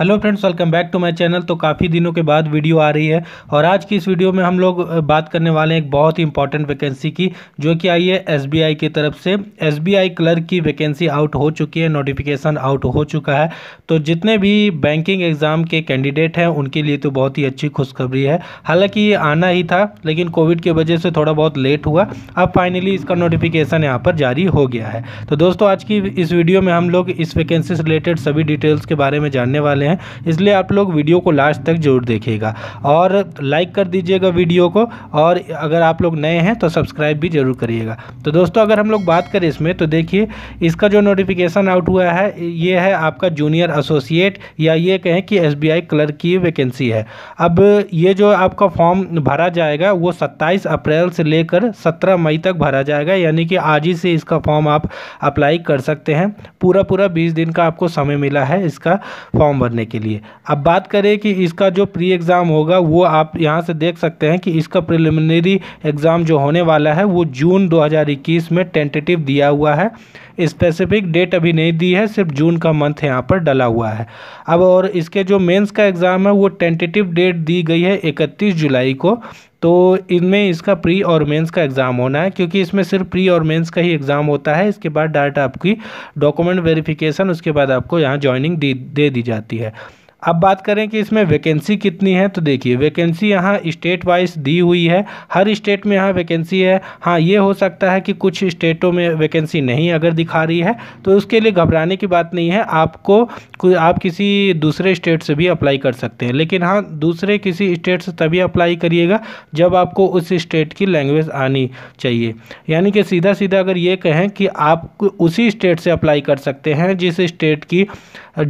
hello friends welcome back to my channel तो काफ़ी दिनों के बाद वीडियो आ रही है और आज की इस वीडियो में हम लोग बात करने वाले हैं एक बहुत ही इंपॉर्टेंट वैकेंसी की जो कि आई है एसबीआई की तरफ से एसबीआई क्लर्क की वैकेंसी आउट हो चुकी है नोटिफिकेशन आउट हो चुका है तो जितने भी बैंकिंग एग्ज़ाम के कैंडिडेट हैं उनके लिए तो बहुत ही अच्छी खुशखबरी है हालाँकि ये आना ही था लेकिन कोविड की वजह से थोड़ा बहुत लेट हुआ अब फाइनली इसका नोटिफिकेशन यहाँ पर जारी हो गया है तो दोस्तों आज की इस वीडियो में हम लोग इस वैकेंसी से रिलेटेड सभी डिटेल्स के बारे में जानने वाले हैं हैं इसलिए आप लोग वीडियो को लास्ट तक जरूर देखिएगा और लाइक कर दीजिएगा वीडियो को और अगर आप लोग नए हैं तो सब्सक्राइब भी जरूर करिएगा तो दोस्तों अगर हम लोग बात करें इसमें तो देखिए इसका जो नोटिफिकेशन आउट हुआ है ये है आपका जूनियर एसोसिएट या ये कहें कि एस क्लर्क की वैकेंसी है अब ये जो आपका फॉर्म भरा जाएगा वो सत्ताईस अप्रैल से लेकर सत्रह मई तक भरा जाएगा यानी कि आज ही से इसका फॉर्म आप अप्लाई कर सकते हैं पूरा पूरा बीस दिन का आपको समय मिला है इसका फॉर्म भरने करने के लिए अब बात करें कि इसका जो प्री एग्ज़ाम होगा वो आप यहाँ से देख सकते हैं कि इसका प्रिलिमिनरी एग्ज़ाम जो होने वाला है वो जून 2021 में टेंटेटिव दिया हुआ है स्पेसिफिक डेट अभी नहीं दी है सिर्फ जून का मंथ यहाँ पर डला हुआ है अब और इसके जो मेंस का एग्ज़ाम है वो टेंटेटिव डेट दी गई है इकतीस जुलाई को तो इनमें इसका प्री और मेंस का एग्ज़ाम होना है क्योंकि इसमें सिर्फ प्री और मेंस का ही एग्ज़ाम होता है इसके बाद डाटा आपकी डॉक्यूमेंट वेरिफिकेशन उसके बाद आपको यहाँ ज्वाइनिंग दे दी जाती है अब बात करें कि इसमें वैकेंसी कितनी है तो देखिए वैकेंसी यहाँ स्टेट वाइज दी हुई है हर स्टेट में यहाँ वैकेंसी है हाँ ये हो सकता है कि कुछ स्टेटों में वैकेंसी नहीं अगर दिखा रही है तो उसके लिए घबराने की बात नहीं है आपको आप किसी दूसरे स्टेट से भी अप्लाई कर सकते हैं लेकिन हाँ दूसरे किसी स्टेट से तभी अप्लाई करिएगा जब आपको उस स्टेट की लैंग्वेज आनी चाहिए यानी कि सीधा सीधा अगर ये कहें कि आप उसी स्टेट से अप्लाई कर सकते हैं जिस स्टेट की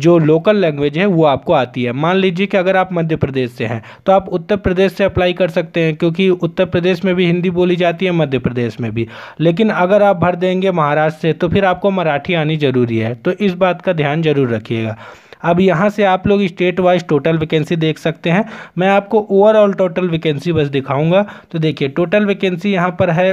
जो लोकल लैंग्वेज है वो आपको आती है मान लीजिए कि अगर आप मध्य प्रदेश से हैं तो आप उत्तर प्रदेश से अप्लाई कर सकते हैं क्योंकि उत्तर प्रदेश में भी हिंदी बोली जाती है मध्य प्रदेश में भी लेकिन अगर आप भर देंगे महाराष्ट्र से तो फिर आपको मराठी आनी ज़रूरी है तो इस बात का ध्यान जरूर रखिएगा अब यहाँ से आप लोग स्टेट वाइज टोटल वैकेंसी देख सकते हैं मैं आपको ओवरऑल टोटल वैकेंसी बस दिखाऊंगा तो देखिए टोटल वैकेंसी यहाँ पर है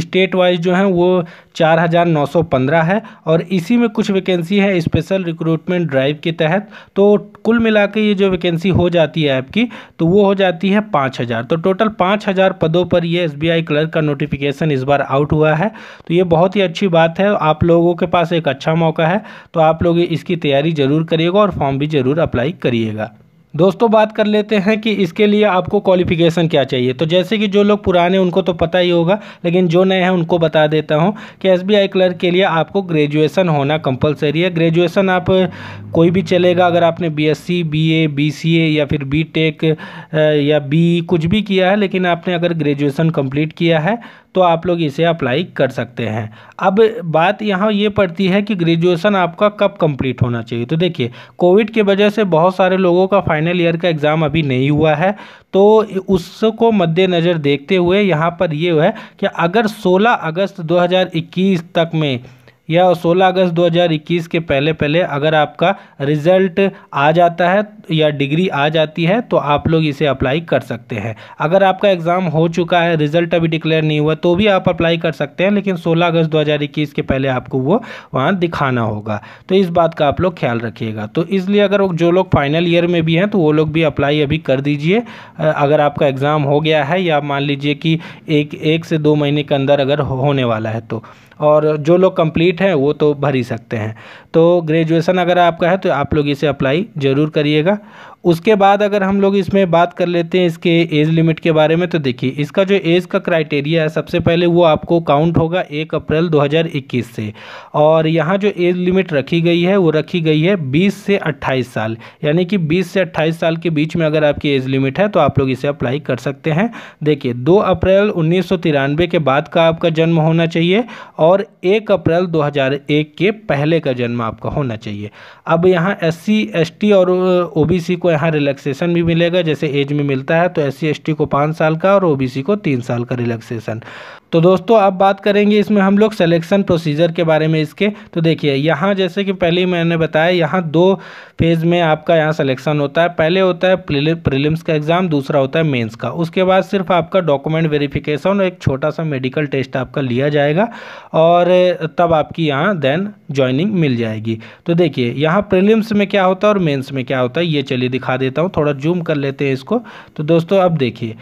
स्टेट वाइज जो हैं वो चार हज़ार नौ सौ पंद्रह है और इसी में कुछ वैकेंसी है स्पेशल रिक्रूटमेंट ड्राइव के तहत तो कुल मिला के ये जो वैकेंसी हो जाती है आपकी तो वो हो जाती है पाँच हज़ार तो टोटल पाँच हज़ार पदों पर ये एस क्लर्क का नोटिफिकेशन इस बार आउट हुआ है तो ये बहुत ही अच्छी बात है आप लोगों के पास एक अच्छा मौका है तो आप लोग इसकी तैयारी ज़रूर करिएगा और फॉर्म भी ज़रूर अप्लाई करिएगा दोस्तों बात कर लेते हैं कि इसके लिए आपको क्वालिफ़िकेशन क्या चाहिए तो जैसे कि जो लोग पुराने उनको तो पता ही होगा लेकिन जो नए हैं उनको बता देता हूँ कि एस बी आई क्लर्क के लिए आपको ग्रेजुएशन होना कंपलसरी है ग्रेजुएशन आप कोई भी चलेगा अगर आपने B S C B A B C A या फिर बी टेक या बी कुछ भी किया है लेकिन आपने अगर ग्रेजुएसन कम्प्लीट किया है तो आप लोग इसे अप्लाई कर सकते हैं अब बात यहाँ ये पड़ती है कि ग्रेजुएसन आपका कब कम्प्लीट होना चाहिए तो देखिए कोविड की वजह से बहुत सारे लोगों का फाइन फाइनल ईयर का एग्ज़ाम अभी नहीं हुआ है तो उसको मद्देनज़र देखते हुए यहाँ पर ये यह है कि अगर 16 अगस्त 2021 तक में या 16 अगस्त 2021 के पहले पहले अगर आपका रिजल्ट आ जाता है या डिग्री आ जाती है तो आप लोग इसे अप्लाई कर सकते हैं अगर आपका एग्ज़ाम हो चुका है रिजल्ट अभी डिक्लेयर नहीं हुआ तो भी आप अप्लाई कर सकते हैं लेकिन 16 अगस्त 2021 के पहले आपको वो वहाँ दिखाना होगा तो इस बात का आप लोग ख्याल रखिएगा तो इसलिए अगर जो लोग फाइनल ईयर में भी हैं तो वो लोग भी अप्लाई अभी कर दीजिए अगर आपका एग्ज़ाम हो गया है या मान लीजिए कि एक एक से दो महीने के अंदर अगर होने वाला है तो और जो लोग कंप्लीट हैं वो तो भर ही सकते हैं तो ग्रेजुएसन अगर आपका है तो आप लोग इसे अप्लाई ज़रूर करिएगा उसके बाद अगर हम लोग इसमें बात कर लेते हैं इसके एज लिमिट के बारे में तो देखिए इसका जो एज का क्राइटेरिया है सबसे पहले वो आपको काउंट होगा एक अप्रैल 2021 से और यहाँ जो एज लिमिट रखी गई है वो रखी गई है 20 से 28 साल यानी कि 20 से 28 साल के बीच में अगर आपकी एज लिमिट है तो आप लोग इसे अप्लाई कर सकते हैं देखिए दो अप्रैल उन्नीस के बाद का आपका जन्म होना चाहिए और एक अप्रैल दो के पहले का जन्म आपका होना चाहिए अब यहाँ एस सी और ओ को यहाँ रिलैक्सेशन भी मिलेगा जैसे एज में मिलता है तो एस सी को पाँच साल का और ओ को तीन साल का रिलैक्सेशन तो दोस्तों अब बात करेंगे इसमें हम लोग सेलेक्शन प्रोसीजर के बारे में इसके तो देखिए यहाँ जैसे कि पहले ही मैंने बताया यहाँ दो फेज़ में आपका यहाँ सिलेक्शन होता है पहले होता है प्रीलिम्स का एग्ज़ाम दूसरा होता है मेंस का उसके बाद सिर्फ आपका डॉक्यूमेंट वेरिफिकेशन और एक छोटा सा मेडिकल टेस्ट आपका लिया जाएगा और तब आपकी यहाँ देन ज्वाइनिंग मिल जाएगी तो देखिए यहाँ प्रिलिम्स में क्या होता है और मेन्स में क्या होता है ये चलिए दिखा देता हूँ थोड़ा जूम कर लेते हैं इसको तो दोस्तों अब देखिए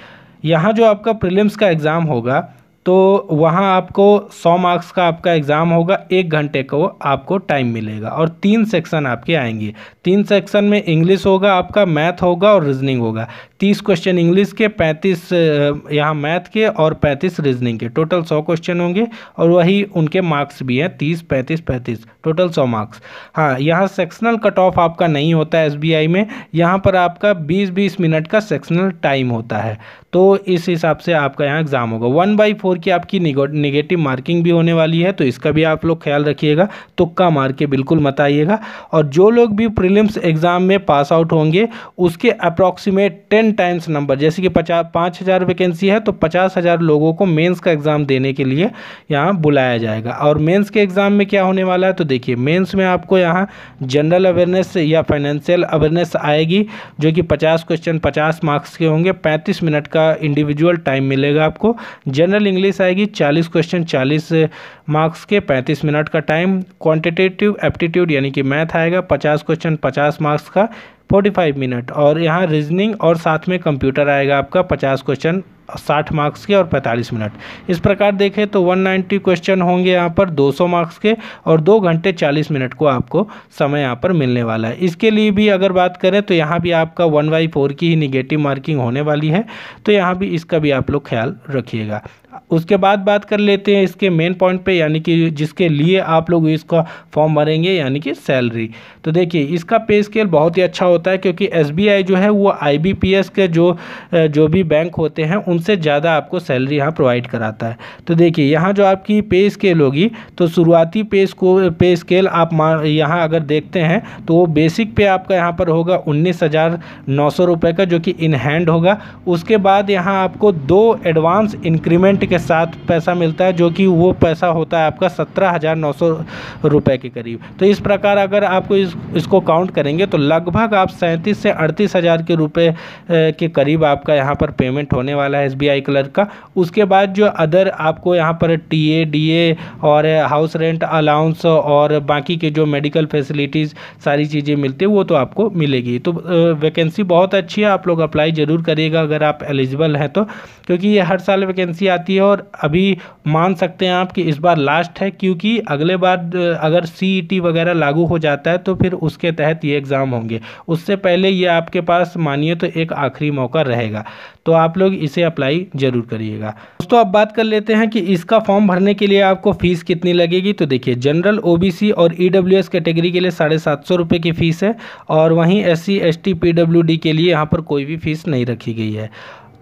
यहाँ जो आपका प्रिलिम्स का एग्ज़ाम होगा तो वहाँ आपको सौ मार्क्स का आपका एग्ज़ाम होगा एक घंटे को आपको टाइम मिलेगा और तीन सेक्शन आपके आएंगे तीन सेक्शन में इंग्लिश होगा आपका मैथ होगा और रीजनिंग होगा तीस क्वेश्चन इंग्लिश के पैंतीस यहाँ मैथ के और पैंतीस रीजनिंग के टोटल सौ क्वेश्चन होंगे और वही उनके मार्क्स भी हैं तीस पैंतीस पैंतीस टोटल सौ मार्क्स हाँ यहाँ सेक्शनल कट ऑफ आपका नहीं होता है एस में यहाँ पर आपका बीस बीस मिनट का सेक्शनल टाइम होता है तो इस हिसाब से आपका यहाँ एग्ज़ाम होगा वन बाई फोर की आपकी निगेटिव मार्किंग भी होने वाली है तो इसका भी आप लोग ख्याल रखिएगा तुक्का मार के बिल्कुल मत आइएगा और जो लोग भी प्रीलिम्स एग्ज़ाम में पास आउट होंगे उसके अप्रॉक्सीमेट टेन टाइम्स नंबर जैसे कि पचास पाँच हज़ार वैकेंसी है तो पचास हज़ार लोगों को मेंस का एग्ज़ाम देने के लिए यहाँ बुलाया जाएगा और मेंस के एग्ज़ाम में क्या होने वाला है तो देखिए मेंस में आपको यहाँ जनरल अवेयरनेस या फाइनेंशियल अवेयरनेस आएगी जो कि पचास क्वेश्चन पचास मार्क्स के होंगे पैंतीस मिनट का का इंडिविजुअल टाइम मिलेगा आपको जनरल इंग्लिश आएगी चालीस क्वेश्चन चालीस मार्क्स के पैंतीस मिनट का टाइम क्वांटिटेटिव एप्टीट्यूड यानी कि मैथ आएगा पचास क्वेश्चन पचास मार्क्स का फोर्टी फाइव मिनट और यहाँ रीजनिंग और साथ में कंप्यूटर आएगा आपका पचास क्वेश्चन साठ मार्क्स के और पैंतालीस मिनट इस प्रकार देखें तो वन नाइन्टी क्वेश्चन होंगे यहाँ पर दो सौ मार्क्स के और दो घंटे चालीस मिनट को आपको समय यहाँ पर मिलने वाला है इसके लिए भी अगर बात करें तो यहाँ भी आपका वन बाई फोर की ही निगेटिव मार्किंग होने वाली है तो यहाँ भी इसका भी आप लोग ख्याल रखिएगा उसके बाद बात कर लेते हैं इसके मेन पॉइंट पे यानी कि जिसके लिए आप लोग इसका फॉर्म भरेंगे यानी कि सैलरी तो देखिए इसका पे स्केल बहुत ही अच्छा होता है क्योंकि एस जो है वो आई के जो जो भी बैंक होते हैं उनसे ज़्यादा आपको सैलरी यहाँ प्रोवाइड कराता है तो देखिए यहाँ जो आपकी पे स्केल होगी तो शुरुआती पे स्को पे स्केल आप यहाँ अगर देखते हैं तो वो बेसिक पे आपका यहाँ पर होगा उन्नीस हज़ार नौ सौ रुपये का जो कि इन हैंड होगा उसके बाद यहाँ आपको दो एडवांस इंक्रीमेंट पेमेंट के साथ पैसा मिलता है जो कि वो पैसा होता है आपका सत्रह हज़ार नौ सौ रुपये के करीब तो इस प्रकार अगर आपको इस इसको काउंट करेंगे तो लगभग आप सैंतीस से अड़तीस हज़ार के रुपये के करीब आपका यहाँ पर पेमेंट होने वाला है एस बी आई क्लर्क का उसके बाद जो अदर आपको यहाँ पर टी ए डी ए और हाउस रेंट अलाउंस और बाकी के जो मेडिकल फैसिलिटीज़ सारी चीज़ें मिलती है वो तो आपको मिलेगी तो वैकेंसी बहुत अच्छी है आप लोग अप्लाई ज़रूर करिएगा अगर आप एलिजिबल हैं तो क्योंकि ये हर साल वैकेंसी आती है सकती है और अभी मान सकते हैं आप कि इस बार लास्ट है क्योंकि अगले बार अगर सी e वगैरह लागू हो जाता है तो फिर उसके तहत ये एग्ज़ाम होंगे उससे पहले ये आपके पास मानिए तो एक आखिरी मौका रहेगा तो आप लोग इसे अप्लाई ज़रूर करिएगा दोस्तों अब बात कर लेते हैं कि इसका फॉर्म भरने के लिए आपको फ़ीस कितनी लगेगी तो देखिए जनरल ओबीसी और ई e कैटेगरी के लिए साढ़े सात सौ की फ़ीस है और वहीं S C S T D के लिए यहाँ पर कोई भी फ़ीस नहीं रखी गई है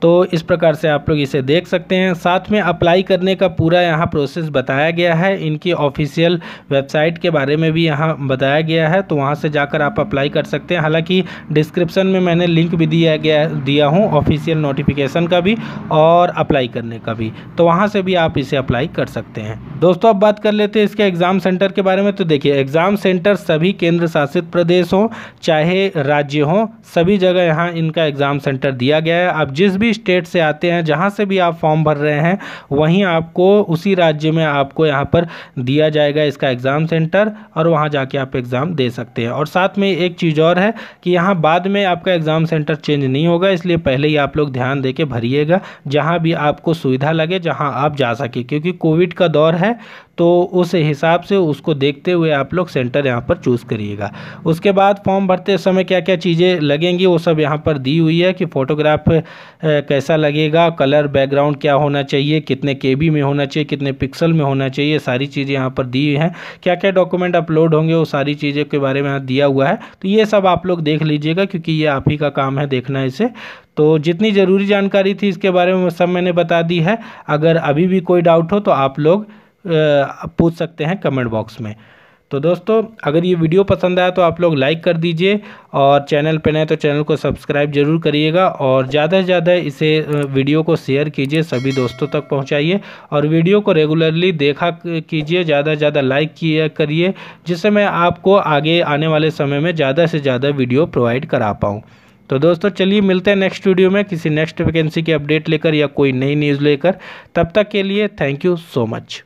तो इस प्रकार से आप लोग इसे देख सकते हैं साथ में अप्लाई करने का पूरा यहाँ प्रोसेस बताया गया है इनकी ऑफिशियल वेबसाइट के बारे में भी यहाँ बताया गया है तो वहाँ से जाकर आप अप्लाई कर सकते हैं हालाँकि डिस्क्रिप्शन में मैंने लिंक भी दिया गया दिया हूँ ऑफिशियल नोटिफिकेशन का भी और अप्लाई करने का भी तो वहाँ से भी आप इसे अप्लाई कर सकते हैं दोस्तों अब बात कर लेते हैं इसके एग्ज़ाम सेंटर के बारे में तो देखिए एग्ज़ाम सेंटर सभी केंद्र शासित प्रदेश हों चाहे राज्य हों सभी जगह यहाँ इनका एग्ज़ाम सेंटर दिया गया है अब जिस भी भी स्टेट से आते हैं जहाँ से भी आप फॉर्म भर रहे हैं वहीं आपको उसी राज्य में आपको यहाँ पर दिया जाएगा इसका एग्ज़ाम सेंटर और वहाँ जाके आप एग्ज़ाम दे सकते हैं और साथ में एक चीज़ और है कि यहाँ बाद में आपका एग्ज़ाम सेंटर चेंज नहीं होगा इसलिए पहले ही आप लोग ध्यान दे के भरिएगा जहाँ भी आपको सुविधा लगे जहाँ आप जा सके क्योंकि कोविड का दौर है तो उस हिसाब से उसको देखते हुए आप लोग सेंटर यहाँ पर चूज़ करिएगा उसके बाद फॉर्म भरते समय क्या क्या चीज़ें लगेंगी वो सब यहाँ पर दी हुई है कि फ़ोटोग्राफ कैसा लगेगा कलर बैकग्राउंड क्या होना चाहिए कितने के में होना चाहिए कितने पिक्सल में होना चाहिए सारी चीज़ें यहाँ पर दी हैं क्या क्या डॉक्यूमेंट अपलोड होंगे वो सारी चीज़ें के बारे में यहाँ दिया हुआ है तो ये सब आप लोग देख लीजिएगा क्योंकि ये आप ही का काम है देखना इसे तो जितनी ज़रूरी जानकारी थी इसके बारे में सब मैंने बता दी है अगर अभी भी कोई डाउट हो तो आप लोग पूछ सकते हैं कमेंट बॉक्स में तो दोस्तों अगर ये वीडियो पसंद आया तो आप लोग लाइक कर दीजिए और चैनल पर नए तो चैनल को सब्सक्राइब जरूर करिएगा और ज़्यादा से ज़्यादा इसे वीडियो को शेयर कीजिए सभी दोस्तों तक पहुंचाइए और वीडियो को रेगुलरली देखा कीजिए ज़्यादा से ज़्यादा लाइक किया करिए जिससे मैं आपको आगे आने वाले समय में ज़्यादा से ज़्यादा वीडियो प्रोवाइड करा पाऊँ तो दोस्तों चलिए मिलते हैं नेक्स्ट वीडियो में किसी नेक्स्ट वैकेंसी की अपडेट लेकर या कोई नई न्यूज़ लेकर तब तक के लिए थैंक यू सो मच